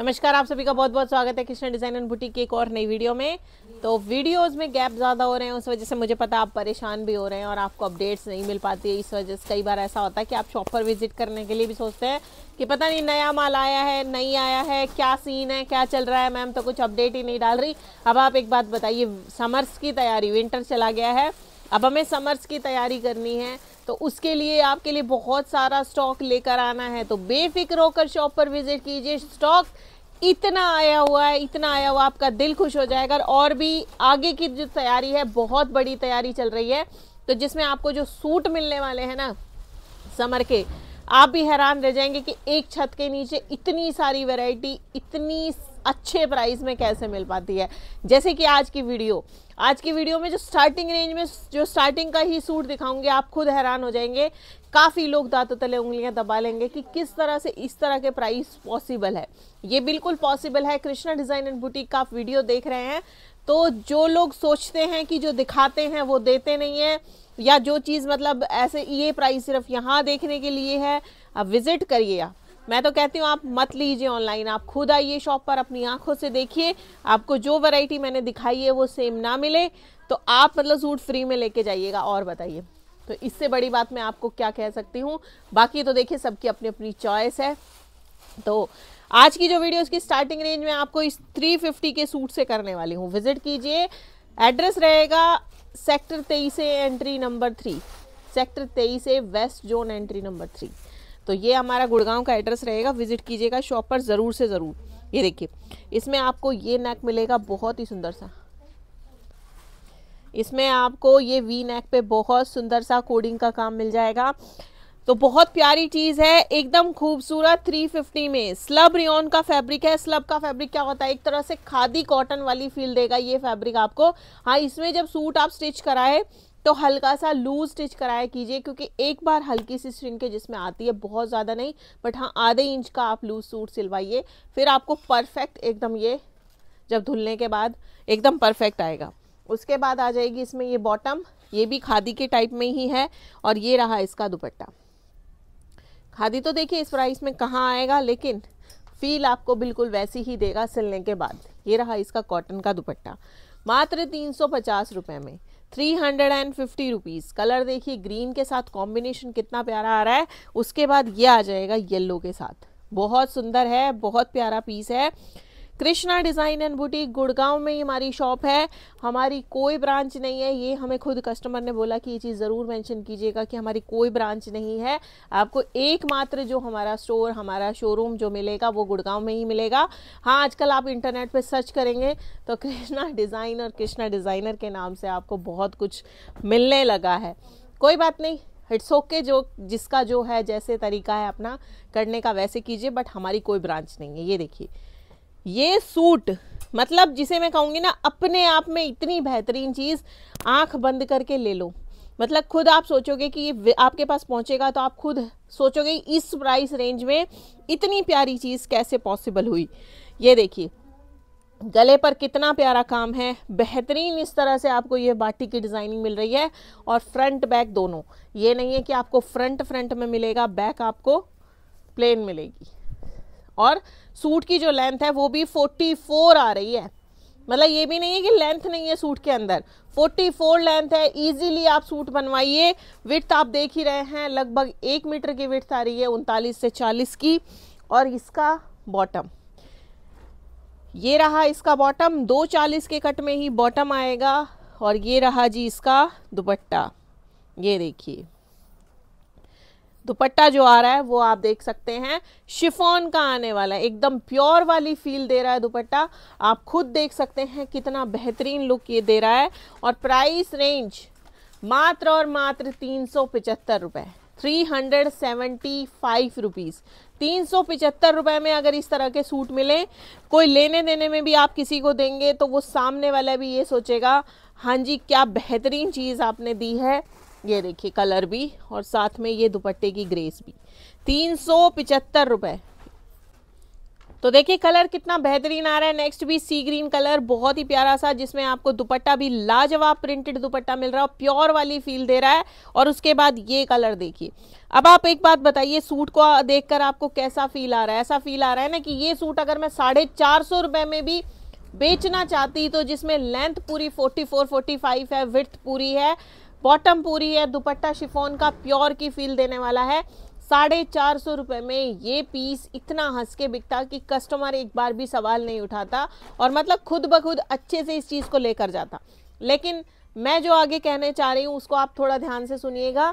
नमस्कार आप सभी का बहुत बहुत स्वागत है कृष्णा डिजाइन एंड बुटीक की एक और नई वीडियो में तो वीडियोस में गैप ज़्यादा हो रहे हैं उस वजह से मुझे पता आप परेशान भी हो रहे हैं और आपको अपडेट्स नहीं मिल पाती है इस वजह से कई बार ऐसा होता है कि आप शॉप पर विजिट करने के लिए भी सोचते हैं कि पता नहीं नया माल आया है नहीं आया है क्या सीन है क्या चल रहा है मैम तो कुछ अपडेट ही नहीं डाल रही अब आप एक बात बताइए समर्स की तैयारी विंटर चला गया है अब हमें समर्स की तैयारी करनी है तो उसके लिए आपके लिए बहुत सारा स्टॉक लेकर आना है तो बेफिक्र होकर शॉप पर विजिट कीजिए स्टॉक इतना आया हुआ है इतना आया हुआ आपका दिल खुश हो जाएगा और भी आगे की जो तैयारी है बहुत बड़ी तैयारी चल रही है तो जिसमें आपको जो सूट मिलने वाले हैं ना समर के आप भी हैरान रह जाएंगे कि एक छत के नीचे इतनी सारी वैरायटी इतनी अच्छे प्राइस में कैसे मिल पाती है जैसे कि आज की वीडियो आज की वीडियो में जो स्टार्टिंग रेंज में जो स्टार्टिंग का ही सूट दिखाऊंगी आप खुद हैरान हो जाएंगे काफ़ी लोग दांतों तले उंगलियां दबा लेंगे कि किस तरह से इस तरह के प्राइस पॉसिबल है ये बिल्कुल पॉसिबल है कृष्णा डिज़ाइन एंड बुटीक का आप वीडियो देख रहे हैं तो जो लोग सोचते हैं कि जो दिखाते हैं वो देते नहीं है या जो चीज़ मतलब ऐसे ये प्राइस सिर्फ यहाँ देखने के लिए है आप विज़िट करिए आप मैं तो कहती हूँ आप मत लीजिए ऑनलाइन आप खुद आइए शॉप पर अपनी आंखों से देखिए आपको जो वैरायटी मैंने दिखाई है वो सेम ना मिले तो आप मतलब सूट फ्री में लेके जाइएगा और बताइए तो इससे बड़ी बात मैं आपको क्या कह सकती हूँ बाकी तो देखिए सबकी अपनी अपनी चॉइस है तो आज की जो वीडियो उसकी स्टार्टिंग रेंज में आपको इस फिफ्टी के सूट से करने वाली हूँ विजिट कीजिए एड्रेस रहेगा सेक्टर तेईस एंट्री नंबर थ्री सेक्टर तेईस west zone entry number three तो ये हमारा गुड़गांव का एड्रेस रहेगा विजिट कीजिएगा शॉप पर ज़रूर से ज़रूर ये देखिए इसमें आपको ये नेक मिलेगा बहुत ही सुंदर सा इसमें आपको ये वी नेक पे बहुत सुंदर सा कोडिंग का काम मिल जाएगा तो बहुत प्यारी चीज़ है एकदम खूबसूरत 350 में स्लब रियोन का फैब्रिक है स्लब का फैब्रिक क्या होता है एक तरह से खादी कॉटन वाली फील देगा ये फैब्रिक आपको हाँ इसमें जब सूट आप स्टिच कराए तो हल्का सा लूज स्टिच कराया कीजिए क्योंकि एक बार हल्की सी के जिसमें आती है बहुत ज़्यादा नहीं बट हाँ आधे इंच का आप लूज सूट सिलवाइए फिर आपको परफेक्ट एकदम ये जब धुलने के बाद एकदम परफेक्ट आएगा उसके बाद आ जाएगी इसमें ये बॉटम ये भी खादी के टाइप में ही है और ये रहा इसका दुपट्टा खादी तो देखिए इस प्राइस में कहाँ आएगा लेकिन फील आपको बिल्कुल वैसी ही देगा सिलने के बाद ये रहा इसका कॉटन का दुपट्टा मात्र तीन सौ पचास रुपये में three hundred and fifty rupees colour देखिए ग्रीन के साथ कॉम्बिनेशन कितना प्यारा आ रहा है उसके बाद ये आ जाएगा येलो के साथ बहुत सुंदर है बहुत प्यारा पीस है Krishna design and boutique Gurgaon में ही हमारी शॉप है हमारी कोई ब्रांच नहीं है ये हमें खुद कस्टमर ने बोला कि ये चीज़ ज़रूर मेंशन कीजिएगा कि हमारी कोई ब्रांच नहीं है आपको एकमात्र जो हमारा स्टोर हमारा शोरूम जो मिलेगा वो गुड़गांव में ही मिलेगा हाँ आजकल आप इंटरनेट पर सर्च करेंगे तो कृष्णा डिज़ाइन और कृष्णा डिज़ाइनर के नाम से आपको बहुत कुछ मिलने लगा है कोई बात नहीं इट्स ओके okay, जो जिसका जो है जैसे तरीका है अपना करने का वैसे कीजिए बट हमारी कोई ब्रांच नहीं है ये देखिए ये सूट मतलब जिसे मैं कहूँगी ना अपने आप में इतनी बेहतरीन चीज़ आंख बंद करके ले लो मतलब खुद आप सोचोगे कि ये आपके पास पहुंचेगा तो आप खुद सोचोगे इस प्राइस रेंज में इतनी प्यारी चीज़ कैसे पॉसिबल हुई ये देखिए गले पर कितना प्यारा काम है बेहतरीन इस तरह से आपको ये बाटी की डिज़ाइनिंग मिल रही है और फ्रंट बैक दोनों ये नहीं है कि आपको फ्रंट फ्रंट में मिलेगा बैक आपको प्लेन मिलेगी और सूट की जो लेंथ है वो भी 44 आ रही है मतलब ये भी नहीं है कि लेंथ नहीं है सूट के अंदर 44 लेंथ है इजीली आप सूट बनवाइए विथ आप देख ही रहे हैं लगभग एक मीटर की विथ आ रही है उनतालीस से चालीस की और इसका बॉटम ये रहा इसका बॉटम दो चालीस के कट में ही बॉटम आएगा और ये रहा जी इसका दुपट्टा ये देखिए दुपट्टा जो आ रहा है वो आप देख सकते हैं शिफॉन का आने वाला है एकदम प्योर वाली फील दे रहा है दुपट्टा आप खुद देख सकते हैं कितना बेहतरीन लुक ये दे रहा है और प्राइस रेंज मात्र और मात्र तीन सौ पिचहत्तर रुपये three hundred seventy five rupees तीन सौ पिचहत्तर रुपये में अगर इस तरह के सूट मिले कोई लेने देने में भी आप किसी को देंगे तो वो सामने वाला भी ये सोचेगा हाँ जी क्या बेहतरीन चीज़ आपने दी है ये देखिए कलर भी और साथ में ये दुपट्टे की ग्रेस भी तीन सौ पिचहत्तर रुपये तो देखिए कलर कितना बेहतरीन आ रहा है नेक्स्ट भी सी ग्रीन कलर बहुत ही प्यारा सा जिसमें आपको दुपट्टा भी लाजवाब प्रिंटेड दुपट्टा मिल रहा है प्योर वाली फील दे रहा है और उसके बाद ये कलर देखिए अब आप एक बात बताइए सूट को देखकर आपको कैसा फील आ रहा है ऐसा फील आ रहा है ना कि ये सूट अगर मैं साढ़े चार सौ में भी बेचना चाहती तो जिसमें लेंथ पूरी फोर्टी फोर फोर्टी फाइव है विथ पूरी है बॉटम पूरी है दुपट्टा शिफोन का प्योर की फील देने वाला है साढ़े चार सौ रुपये में ये पीस इतना हंस के बिकता कि कस्टमर एक बार भी सवाल नहीं उठाता और मतलब खुद ब खुद अच्छे से इस चीज़ को लेकर जाता लेकिन मैं जो आगे कहने चाह रही हूँ उसको आप थोड़ा ध्यान से सुनिएगा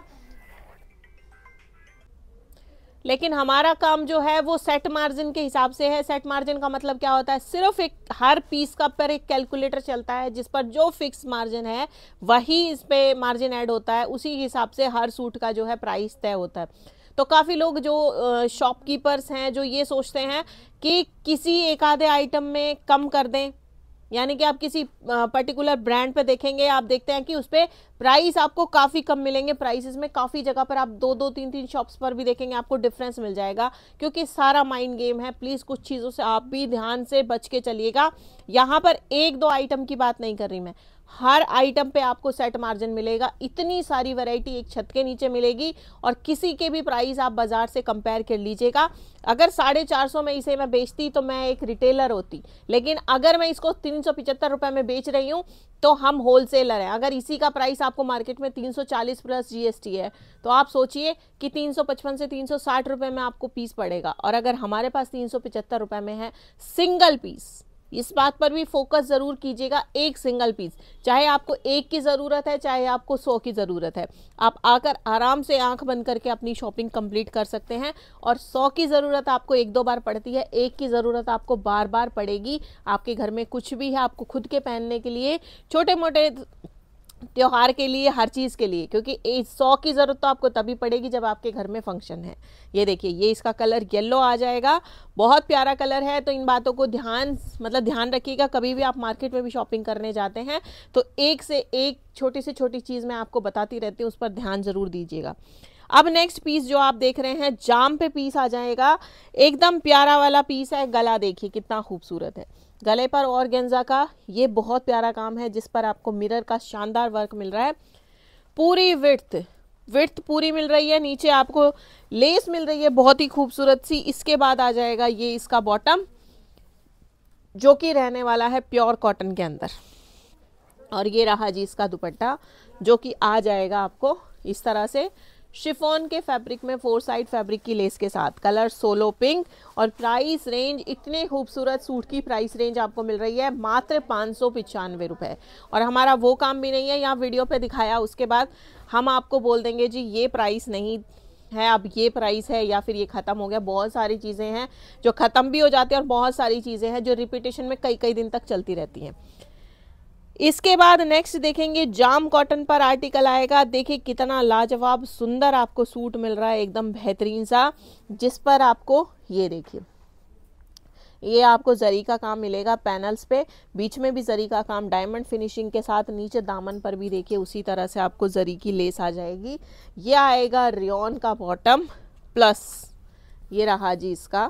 लेकिन हमारा काम जो है वो सेट मार्जिन के हिसाब से है सेट मार्जिन का मतलब क्या होता है सिर्फ एक हर पीस का पर एक कैलकुलेटर चलता है जिस पर जो फिक्स मार्जिन है वही इस पे मार्जिन ऐड होता है उसी हिसाब से हर सूट का जो है प्राइस तय होता है तो काफ़ी लोग जो शॉपकीपर्स हैं जो ये सोचते हैं कि किसी एक आधे आइटम में कम कर दें यानी कि आप किसी पर्टिकुलर ब्रांड पे देखेंगे आप देखते हैं कि उस पर प्राइस आपको काफ़ी कम मिलेंगे प्राइसेस में काफ़ी जगह पर आप दो दो तीन तीन शॉप्स पर भी देखेंगे आपको डिफरेंस मिल जाएगा क्योंकि सारा माइंड गेम है प्लीज़ कुछ चीज़ों से आप भी ध्यान से बच के चलिएगा यहाँ पर एक दो आइटम की बात नहीं कर रही मैं हर आइटम पे आपको सेट मार्जिन मिलेगा इतनी सारी वैरायटी एक छत के नीचे मिलेगी और किसी के भी प्राइस आप बाज़ार से कंपेयर कर लीजिएगा अगर साढ़े चार सौ में इसे मैं बेचती तो मैं एक रिटेलर होती लेकिन अगर मैं इसको तीन सौ पिचहत्तर रुपये में बेच रही हूँ तो हम होलसेलर हैं अगर इसी का प्राइस आपको मार्केट में 340 प्लस जीएसटी है तो आप सोचिए कि 355 से 360 रुपए में आपको पीस पड़ेगा और अगर हमारे पास तीन सौ में है सिंगल पीस इस बात पर भी फोकस ज़रूर कीजिएगा एक सिंगल पीस चाहे आपको एक की ज़रूरत है चाहे आपको सौ की ज़रूरत है आप आकर आराम से आंख बंद करके अपनी शॉपिंग कंप्लीट कर सकते हैं और सौ की ज़रूरत आपको एक दो बार पड़ती है एक की ज़रूरत आपको बार बार पड़ेगी आपके घर में कुछ भी है आपको खुद के पहनने के लिए छोटे मोटे त्यौहार के लिए हर चीज़ के लिए क्योंकि सौ की ज़रूरत तो आपको तभी पड़ेगी जब आपके घर में फंक्शन है ये देखिए ये इसका कलर येलो आ जाएगा बहुत प्यारा कलर है तो इन बातों को ध्यान मतलब ध्यान रखिएगा कभी भी आप मार्केट में भी शॉपिंग करने जाते हैं तो एक से एक छोटी से छोटी चीज़ मैं आपको बताती रहती हूँ उस पर ध्यान ज़रूर दीजिएगा अब नेक्स्ट पीस जो आप देख रहे हैं जाम पे पीस आ जाएगा एकदम प्यारा वाला पीस है गला देखिए कितना खूबसूरत है गले पर और गेंजा का ये बहुत प्यारा काम है जिस पर आपको मिरर का शानदार वर्क मिल रहा है पूरी विर्थ विर्थ पूरी मिल रही है नीचे आपको लेस मिल रही है बहुत ही खूबसूरत सी इसके बाद आ जाएगा ये इसका बॉटम जो कि रहने वाला है प्योर कॉटन के अंदर और ये रहा जी इसका दुपट्टा जो कि आ जाएगा आपको इस तरह से शिफोन के फैब्रिक में फोर साइड फैब्रिक की लेस के साथ कलर सोलो पिंक और प्राइस रेंज इतने खूबसूरत सूट की प्राइस रेंज आपको मिल रही है मात्र पाँच सौ पिचानवे रुपये और हमारा वो काम भी नहीं है यहाँ वीडियो पे दिखाया उसके बाद हम आपको बोल देंगे जी ये प्राइस नहीं है अब ये प्राइस है या फिर ये ख़त्म हो गया बहुत सारी चीज़ें हैं जो ख़त्म भी हो जाती हैं और बहुत सारी चीज़ें हैं जो रिपीटेशन में कई कई दिन तक चलती रहती हैं इसके बाद नेक्स्ट देखेंगे जाम कॉटन पर आर्टिकल आएगा देखिए कितना लाजवाब सुंदर आपको सूट मिल रहा है एकदम बेहतरीन सा जिस पर आपको ये देखिए ये आपको जरी का काम मिलेगा पैनल्स पे बीच में भी जरी का काम डायमंड फिनिशिंग के साथ नीचे दामन पर भी देखिए उसी तरह से आपको जरी की लेस आ जाएगी ये आएगा रियोन का बॉटम प्लस ये रहा जी इसका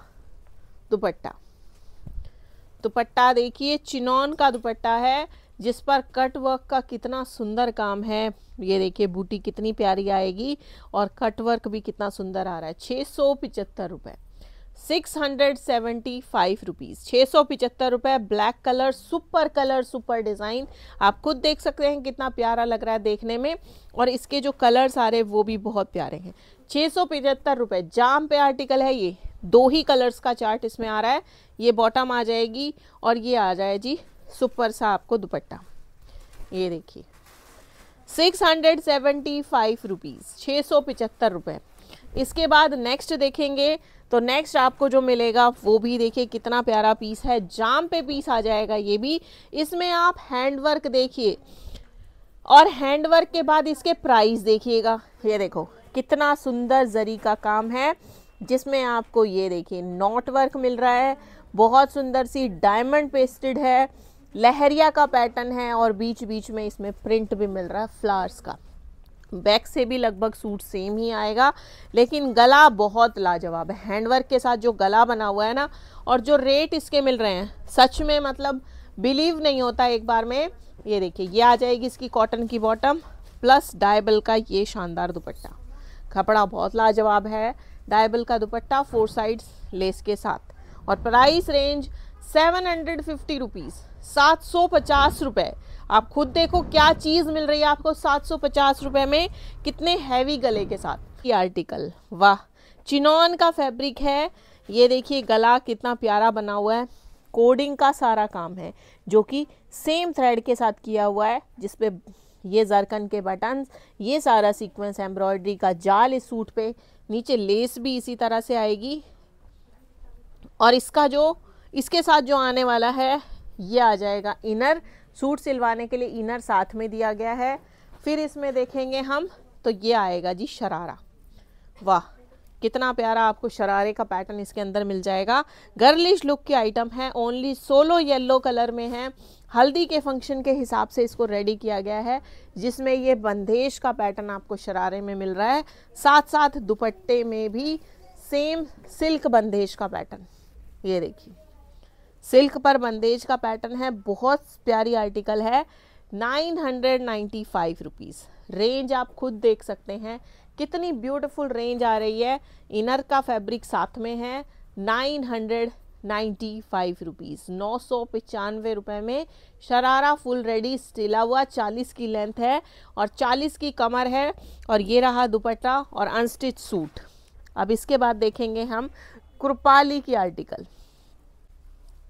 दुपट्टा दुपट्टा देखिए चिनौन का दुपट्टा है जिस पर कट वर्क का कितना सुंदर काम है ये देखिए बूटी कितनी प्यारी आएगी और कट वर्क भी कितना सुंदर आ रहा है छः सौ पिचहत्तर रुपये six hundred seventy five rupees छः सौ पिचहत्तर रुपये black colour super colour super design आप खुद देख सकते हैं कितना प्यारा लग रहा है देखने में और इसके जो कलर्स आ रहे हैं वो भी बहुत प्यारे हैं छः सौ पिचहत्तर रुपये जाम पे आर्टिकल है ये दो ही कलर्स का चार्ट इसमें आ रहा है ये बॉटम आ जाएगी और ये आ जाए जी सुपर सा आपको दुपट्टा ये देखिए six hundred seventy five rupees छः सौ पिचहत्तर रुपये इसके बाद नेक्स्ट देखेंगे तो नेक्स्ट आपको जो मिलेगा वो भी देखिए कितना प्यारा पीस है जाम पे पीस आ जाएगा ये भी इसमें आप हैंडवर्क देखिए और हैंडवर्क के बाद इसके प्राइस देखिएगा ये देखो कितना सुंदर जरी का काम है जिसमें आपको ये देखिए नॉट वर्क मिल रहा है बहुत सुंदर सी डायमंड पेस्टेड है लहरिया का पैटर्न है और बीच बीच में इसमें प्रिंट भी मिल रहा है फ्लावर्स का बैक से भी लगभग सूट सेम ही आएगा लेकिन गला बहुत लाजवाब है हैंडवर्क के साथ जो गला बना हुआ है ना और जो रेट इसके मिल रहे हैं सच में मतलब बिलीव नहीं होता एक बार में ये देखिए ये आ जाएगी इसकी कॉटन की बॉटम प्लस डायबल का ये शानदार दुपट्टा कपड़ा बहुत लाजवाब है डायबल का दुपट्टा फोर साइड्स लेस के साथ और price range seven hundred fifty rupees सात सौ पचास रुपए आप खुद देखो क्या चीज़ मिल रही है आपको सात सौ पचास रुपये में कितने हैवी गले के साथ ये आर्टिकल वाह चिनॉन का फैब्रिक है ये देखिए गला कितना प्यारा बना हुआ है कोडिंग का सारा काम है जो कि सेम थ्रेड के साथ किया हुआ है जिसपे ये जरकन के बटन ये सारा सीक्वेंस एम्ब्रॉयडरी का जाल इस सूट पे नीचे लेस भी इसी तरह से आएगी और इसका जो इसके साथ जो आने वाला है ये आ जाएगा इनर सूट सिलवाने के लिए इनर साथ में दिया गया है फिर इसमें देखेंगे हम तो ये आएगा जी शरारा वाह कितना प्यारा आपको शरारे का पैटर्न इसके अंदर मिल जाएगा गर्लिश लुक की आइटम है ओनली सोलो येलो कलर में है हल्दी के फंक्शन के हिसाब से इसको रेडी किया गया है जिसमें ये बंदेश का पैटर्न आपको शरारे में मिल रहा है साथ साथ दुपट्टे में भी सेम सिल्क बंदेश का पैटर्न ये देखिए सिल्क पर बंदेज का पैटर्न है बहुत प्यारी आर्टिकल है nine hundred ninety five rupees range आप खुद देख सकते हैं कितनी ब्यूटीफुल रेंज आ रही है इनर का फैब्रिक साथ में है nine hundred ninety five rupees नौ सौ पचानवे रुपये में शरारा फुल रेडी स्टिला हुआ चालीस की लेंथ है और चालीस की कमर है और ये रहा दुपट्टा और अनस्टिच सूट अब इसके बाद देखेंगे हम कृपाली की आर्टिकल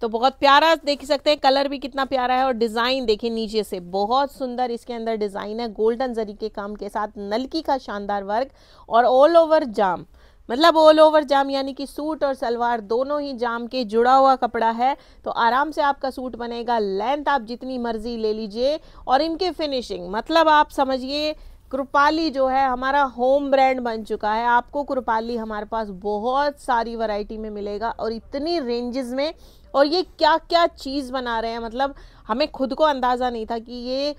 तो बहुत प्यारा देख सकते हैं कलर भी कितना प्यारा है और डिज़ाइन देखिए नीचे से बहुत सुंदर इसके अंदर डिज़ाइन है गोल्डन जरी के काम के साथ नलकी का शानदार वर्क और ऑल ओवर जाम मतलब ऑल ओवर जाम यानी कि सूट और सलवार दोनों ही जाम के जुड़ा हुआ कपड़ा है तो आराम से आपका सूट बनेगा लेंथ आप जितनी मर्जी ले लीजिए और इनके फिनिशिंग मतलब आप समझिए कृपाली जो है हमारा होम ब्रांड बन चुका है आपको कृपाली हमारे पास बहुत सारी वैरायटी में मिलेगा और इतनी रेंजेस में और ये क्या क्या चीज़ बना रहे हैं मतलब हमें खुद को अंदाज़ा नहीं था कि ये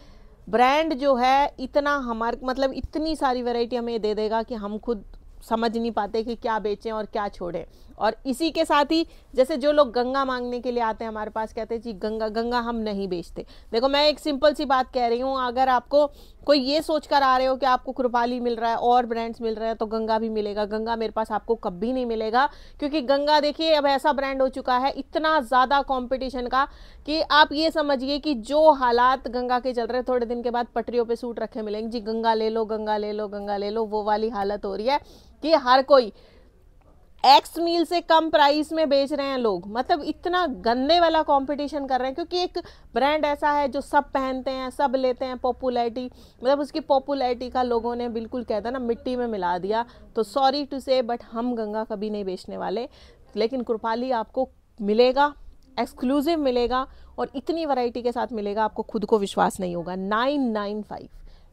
ब्रांड जो है इतना हमारे मतलब इतनी सारी वैरायटी हमें दे देगा कि हम खुद समझ नहीं पाते कि क्या बेचें और क्या छोड़ें और इसी के साथ ही जैसे जो लोग गंगा मांगने के लिए आते हैं हमारे पास कहते हैं जी गंगा गंगा हम नहीं बेचते देखो मैं एक सिंपल सी बात कह रही हूँ अगर आपको कोई ये सोच कर आ रहे हो कि आपको कृपाली मिल रहा है और ब्रांड्स मिल रहे हैं तो गंगा भी मिलेगा गंगा मेरे पास आपको कभी नहीं मिलेगा क्योंकि गंगा देखिए अब ऐसा ब्रांड हो चुका है इतना ज़्यादा कॉम्पिटिशन का कि आप ये समझिए कि जो हालात गंगा के चल रहे हैं थोड़े दिन के बाद पटरियों पर सूट रखे मिलेंगे जी गंगा ले लो गंगा ले लो गंगा ले लो वो वाली हालत हो रही है कि हर कोई एक्स मील से कम प्राइस में बेच रहे हैं लोग मतलब इतना गंदे वाला कंपटीशन कर रहे हैं क्योंकि एक ब्रांड ऐसा है जो सब पहनते हैं सब लेते हैं पॉपुलैरिटी मतलब उसकी पॉपुलैरिटी का लोगों ने बिल्कुल कहता ना मिट्टी में मिला दिया तो सॉरी टू से बट हम गंगा कभी नहीं बेचने वाले लेकिन कृपाली आपको मिलेगा एक्सक्लूसिव मिलेगा और इतनी वैरायटी के साथ मिलेगा आपको खुद को विश्वास नहीं होगा नाइन नाइन फाइव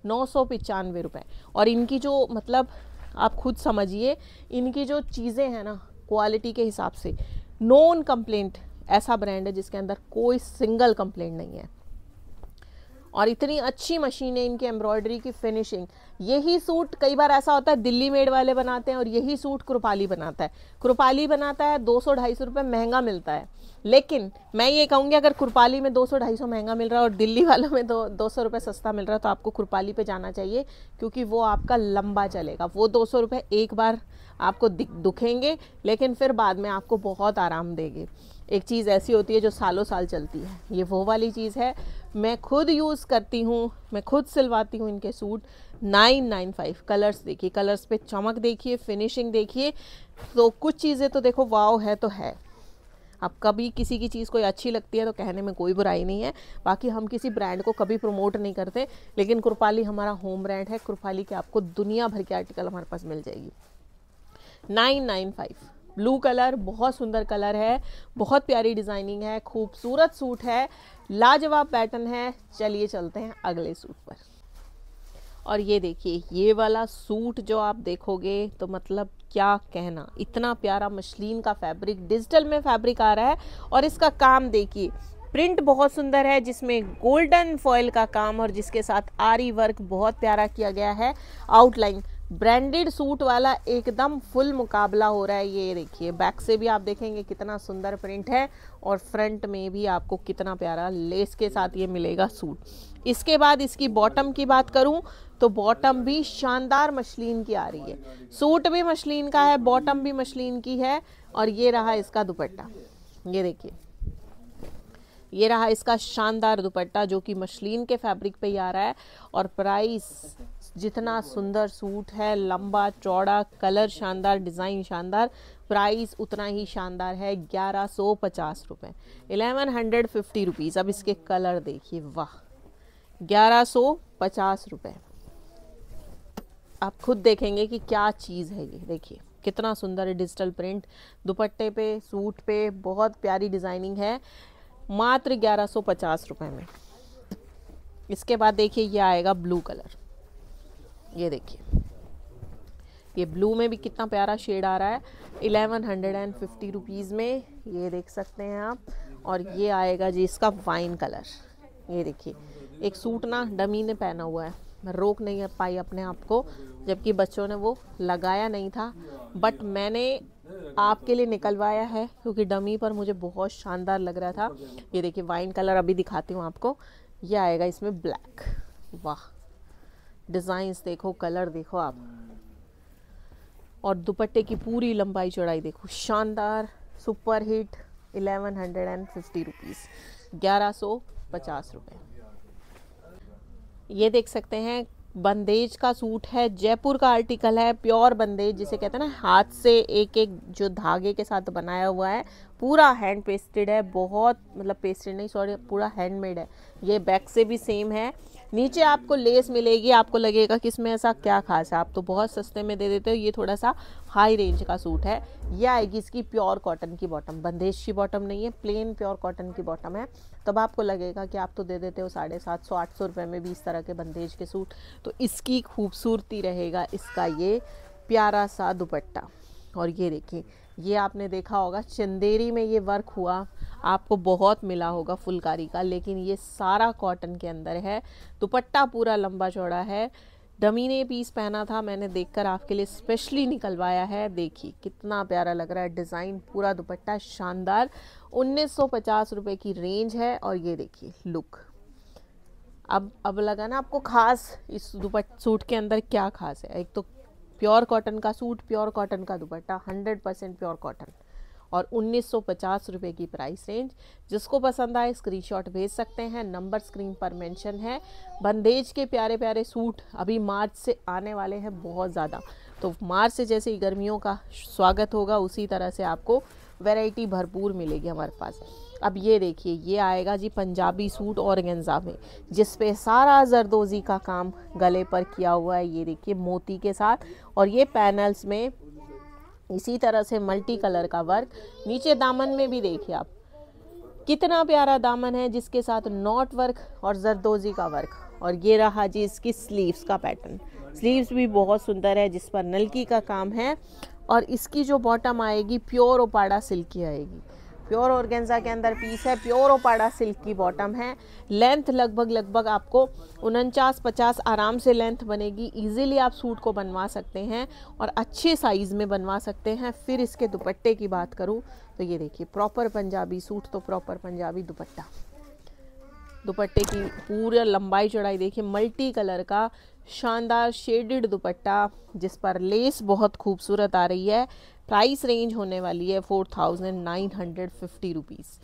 नौ सौ पचानवे रुपये और इनकी जो मतलब आप खुद समझिए इनकी जो चीज़ें हैं ना क्वालिटी के हिसाब से नॉन कंप्लेंट ऐसा ब्रांड है जिसके अंदर कोई सिंगल कंप्लेंट नहीं है और इतनी अच्छी मशीन है इनकी एम्ब्रॉयडरी की फिनिशिंग यही सूट कई बार ऐसा होता है दिल्ली मेड वाले बनाते हैं और यही सूट कृपाली बनाता है कृपाली बनाता है दो सौ ढाई सौ रुपये महंगा मिलता है लेकिन मैं ये कहूँगी अगर कुरपाली में दो सौ ढाई सौ महंगा मिल रहा है और दिल्ली वालों में दो दो सौ रुपये सस्ता मिल रहा है तो आपको कुरपाली पे जाना चाहिए क्योंकि वो आपका लंबा चलेगा वो दो सौ रुपये एक बार आपको दुखेंगे लेकिन फिर बाद में आपको बहुत आराम देंगे एक चीज़ ऐसी होती है जो सालों साल चलती है ये वो वाली चीज़ है मैं खुद यूज़ करती हूँ मैं खुद सिलवाती हूँ इनके suit nine nine five colours देखिए कलर्स पे चमक देखिए फिनिशिंग देखिए तो कुछ चीज़ें तो देखो वाव है तो है अब कभी किसी की चीज़ कोई अच्छी लगती है तो कहने में कोई बुराई नहीं है बाकी हम किसी ब्रांड को कभी प्रमोट नहीं करते लेकिन कृपाली हमारा होम ब्रांड है कृपाली के आपको दुनिया भर के आर्टिकल हमारे पास मिल जाएगी nine nine five blue colour बहुत सुंदर कलर है बहुत प्यारी डिज़ाइनिंग है खूबसूरत सूट है लाजवाब पैटर्न है चलिए चलते हैं अगले सूट पर और ये देखिए ये वाला सूट जो आप देखोगे तो मतलब क्या कहना इतना प्यारा मशलिन का फैब्रिक डिजिटल में फैब्रिक आ रहा है और इसका काम देखिए प्रिंट बहुत सुंदर है जिसमें गोल्डन फॉयल का काम और जिसके साथ आरी वर्क बहुत प्यारा किया गया है आउटलाइन ब्रांडेड सूट वाला एकदम फुल मुकाबला हो रहा है ये देखिए बैक से भी आप देखेंगे कितना सुंदर प्रिंट है और फ्रंट में भी आपको कितना प्यारा लेस के साथ ये मिलेगा सूट इसके बाद इसकी बॉटम की बात करूं तो बॉटम भी शानदार मशलिन की आ रही है सूट भी मशलिन का है बॉटम भी मशलिन की है और ये रहा इसका दुपट्टा ये देखिए ये रहा इसका शानदार दुपट्टा जो कि मशलिन के फैब्रिक पे ही आ रहा है और प्राइस जितना सुंदर सूट है लंबा चौड़ा कलर शानदार डिज़ाइन शानदार प्राइस उतना ही शानदार है ग्यारह सौ पचास रुपये एलेवन हंड्रेड फिफ्टी रुपीज़ अब इसके कलर देखिए वाह ग्यारह सौ पचास रुपये आप खुद देखेंगे कि क्या चीज़ है ये देखिए कितना सुंदर है डिजिटल प्रिंट दुपट्टे पे सूट पे बहुत प्यारी डिज़ाइनिंग है मात्र ग्यारह सौ पचास रुपये में इसके बाद देखिए ये आएगा ब्लू कलर ये देखिए ये ब्लू में भी कितना प्यारा शेड आ रहा है eleven hundred and fifty rupees में ये देख सकते हैं आप और ये आएगा जी इसका वाइन कलर ये देखिए एक सूट ना डमी ने पहना हुआ है रोक नहीं पाई अपने आप को जबकि बच्चों ने वो लगाया नहीं था बट मैंने आपके लिए निकलवाया है क्योंकि डमी पर मुझे बहुत शानदार लग रहा था ये देखिए वाइन कलर अभी दिखाती हूँ आपको ये आएगा इसमें ब्लैक वाह डिज़ाइंस देखो कलर देखो आप और दुपट्टे की पूरी लंबाई चौड़ाई देखो शानदार super hit eleven hundred and fifty rupees ग्यारह सौ पचास रुपये ये देख सकते हैं बंदेज का सूट है जयपुर का आर्टिकल है प्योर बंदेज जिसे कहते हैं ना हाथ से एक एक जो धागे के साथ बनाया हुआ है पूरा हैंड पेस्टेड है बहुत मतलब पेस्टेड नहीं सॉरी पूरा हैंडमेड है ये बैक से भी सेम है नीचे आपको लेस मिलेगी आपको लगेगा कि इसमें ऐसा क्या खास है आप तो बहुत सस्ते में दे देते हो ये थोड़ा सा हाई रेंज का सूट है ये आएगी इसकी प्योर कॉटन की बॉटम बंदेश की बॉटम नहीं है प्लेन प्योर कॉटन की बॉटम है तब आपको लगेगा कि आप तो दे देते हो साढ़े सात सौ आठ सौ रुपये में भी इस तरह के बंदेज के सूट तो इसकी खूबसूरती रहेगा इसका ये प्यारा सा दुपट्टा और ये देखिए ये आपने देखा होगा चंदेरी में ये वर्क हुआ आपको बहुत मिला होगा फुलकारी का लेकिन ये सारा कॉटन के अंदर है दुपट्टा पूरा लंबा चौड़ा है डमी ने पीस पहना था मैंने देखकर आपके लिए स्पेशली निकलवाया है देखिए कितना प्यारा लग रहा है डिज़ाइन पूरा दुपट्टा शानदार उन्नीस रुपए की रेंज है और ये देखिए लुक अब अब लगा ना आपको खास इस दुपट सूट के अंदर क्या खास है एक तो प्योर कॉटन का सूट प्योर कॉटन का दुपट्टा 100 परसेंट प्योर कॉटन और उन्नीस सौ की प्राइस रेंज जिसको पसंद आए स्क्रीनशॉट भेज सकते हैं नंबर स्क्रीन पर मेंशन है बंदेज के प्यारे प्यारे सूट अभी मार्च से आने वाले हैं बहुत ज़्यादा तो मार्च से जैसे ही गर्मियों का स्वागत होगा उसी तरह से आपको वैरायटी भरपूर मिलेगी हमारे पास अब ये देखिए ये आएगा जी पंजाबी सूट और गेंजा में जिस पे सारा जरदोजी का काम गले पर किया हुआ है ये देखिए मोती के साथ और ये पैनल्स में इसी तरह से मल्टी कलर का वर्क नीचे दामन में भी देखिए आप कितना प्यारा दामन है जिसके साथ नॉट वर्क और जरदोजी का वर्क और ये रहा जी इसकी स्लीव्स का पैटर्न स्लीव्स भी बहुत सुंदर है जिस पर नलकी का काम है और इसकी जो बॉटम आएगी प्योर ओपाड़ा सिल्क की आएगी प्योर ऑर्गेंजा के अंदर पीस है प्योर ओपाड़ा सिल्क की बॉटम है लेंथ लगभग लगभग आपको उनचास पचास आराम से लेंथ बनेगी इजीली आप सूट को बनवा सकते हैं और अच्छे साइज़ में बनवा सकते हैं फिर इसके दुपट्टे की बात करूँ तो ये देखिए प्रॉपर पंजाबी सूट तो प्रॉपर पंजाबी दुपट्टा दुपट्टे की पूरा लंबाई चौड़ाई देखिए मल्टी कलर का शानदार शेडेड दुपट्टा जिस पर लेस बहुत खूबसूरत आ रही है प्राइस रेंज होने वाली है four thousand nine hundred fifty rupees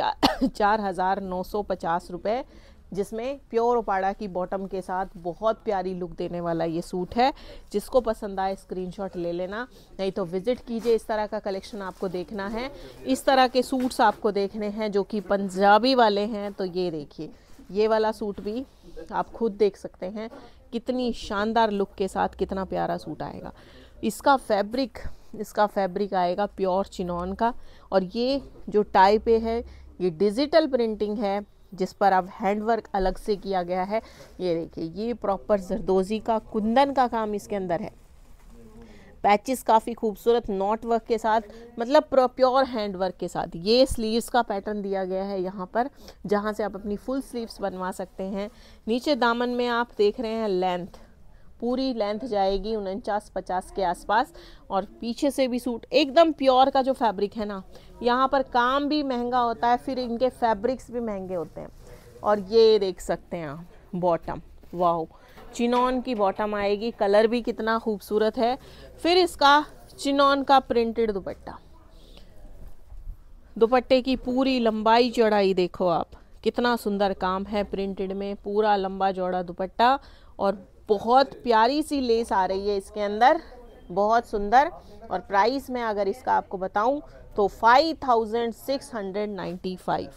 चार चार हज़ार नौ सौ पचास रुपये जिसमें प्योर ओपाड़ा की बॉटम के साथ बहुत प्यारी लुक देने वाला ये सूट है जिसको पसंद आए स्क्रीनशॉट ले लेना नहीं तो विज़िट कीजिए इस तरह का कलेक्शन आपको देखना है इस तरह के सूट्स आपको देखने हैं जो कि पंजाबी वाले हैं तो ये देखिए ये वाला सूट भी आप खुद देख सकते हैं कितनी शानदार लुक के साथ कितना प्यारा सूट आएगा इसका फैब्रिक इसका फैब्रिक आएगा प्योर चिनॉन का और ये जो टाई पे है ये डिजिटल प्रिंटिंग है जिस पर अब हैंडवर्क अलग से किया गया है ये देखिए ये प्रॉपर जरदोजी का कुंदन का काम इसके अंदर है पैचेस काफ़ी खूबसूरत नॉट वर्क के साथ मतलब प्योर हैंड वर्क के साथ ये स्लीव्स का पैटर्न दिया गया है यहाँ पर जहाँ से आप अपनी फुल स्लीव्स बनवा सकते हैं नीचे दामन में आप देख रहे हैं लेंथ पूरी लेंथ जाएगी उनचास पचास के आसपास और पीछे से भी सूट एकदम प्योर का जो फैब्रिक है ना यहाँ पर काम भी महंगा होता है फिर इनके फैब्रिक्स भी महंगे होते हैं और ये देख सकते हैं आप बॉटम वाह चिनॉन की बॉटम आएगी कलर भी कितना खूबसूरत है फिर इसका चिनॉन का प्रिंटेड दुपट्टा दुपट्टे की पूरी लंबाई चौड़ाई देखो आप कितना सुंदर काम है प्रिंटेड में पूरा लंबा चौड़ा दुपट्टा और बहुत प्यारी सी लेस आ रही है इसके अंदर बहुत सुंदर और प्राइस में अगर इसका आपको बताऊं तो five thousand six hundred ninety five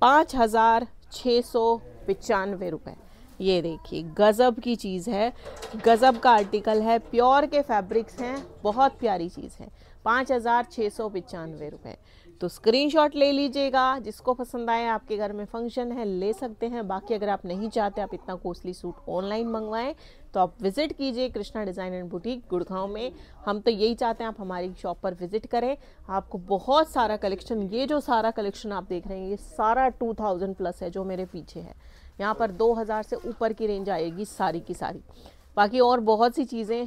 पाँच हज़ार छः सौ पचानवे रुपये ये देखिए गज़ब की चीज़ है गज़ब का आर्टिकल है प्योर के फैब्रिक्स हैं बहुत प्यारी चीज़ है पाँच हज़ार छः सौ पचानवे रुपये तो स्क्रीनशॉट ले लीजिएगा जिसको पसंद आए आपके घर में फंक्शन है ले सकते हैं बाकी अगर आप नहीं चाहते आप इतना कॉस्टली सूट ऑनलाइन मंगवाएं तो आप विजिट कीजिए Krishna design and boutique Gurgaon में हम तो यही चाहते हैं आप हमारी शॉप पर विजिट करें आपको बहुत सारा कलेक्शन ये जो सारा कलेक्शन आप देख रहे हैं ये सारा टू थाउजेंड प्लस है जो मेरे पीछे है यहाँ पर दो हज़ार से ऊपर की रेंज आएगी सारी की सारी बाकी और बहुत सी चीज़ें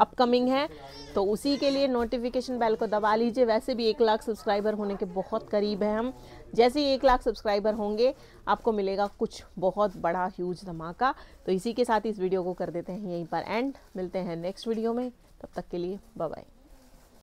अपकमिंग है तो उसी के लिए नोटिफिकेशन बेल को दबा लीजिए वैसे भी एक लाख सब्सक्राइबर होने के बहुत करीब है हम जैसे ही एक लाख सब्सक्राइबर होंगे आपको मिलेगा कुछ बहुत बड़ा ह्यूज धमाका तो इसी के साथ इस वीडियो को कर देते हैं यहीं पर एंड मिलते हैं नेक्स्ट वीडियो में तब तक के लिए बाय